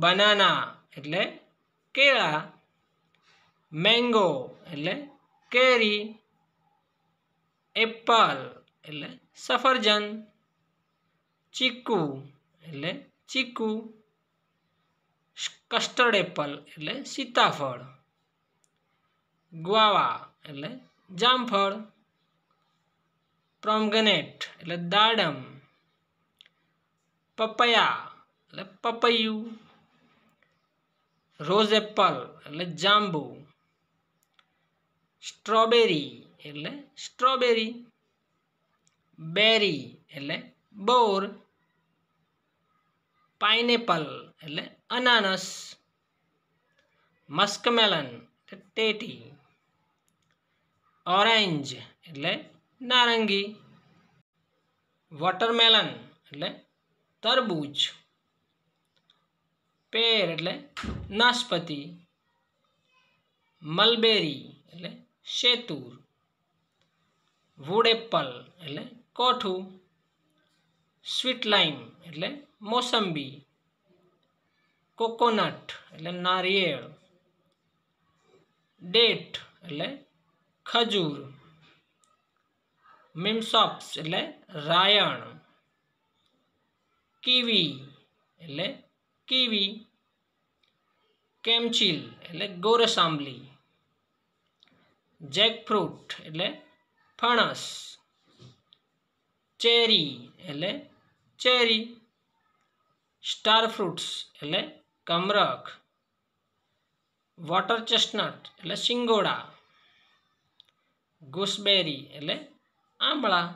banana એટલે કેળા mango એટલે કેરી એપલ એટલે સફરજન ચીકુ એટલે ચીકુ કસ્ટર્ડ એપલ એટલે સીતાફળ ગુઆવા એટલે જામફળ પ્રોમગનેટ એટલે દાડમ પપૈયા એટલે પપૈયું રોઝ એપલ એટલે જાંબુ સ્ટ્રોબેરી એટલે સ્ટ્રોબેરી બેરી એટલે બોર પાઇનેપલ એટલે અનાનસ મસ્કમેલન એટલે ટેટી ઓરેન્જ એટલે નારંગી વોટરમેલન એટલે તરબૂચ પેર એટલે નાશપતિ મલબેરી એટલે શેતુર વુડ એટલે કોઠું સ્વીટ લાઈમ એટલે મોસંબી કોકોનટ એટલે નારિયેળ ડેટ એટલે ખજૂર મિમસોપ્સ એટલે રાયણ કીવી એટલે કીવી કેમચીલ એટલે ગોરસ આંબલી જેકફ્રૂટ એટલે ફણસ ચેરી એટલે ચેરી સ્ટાર ફ્રૂટ્સ એટલે કમરખ વોટર ચેસ્ટનટ એટલે શિંગોડા ગુસબેરી એટલે આંબળા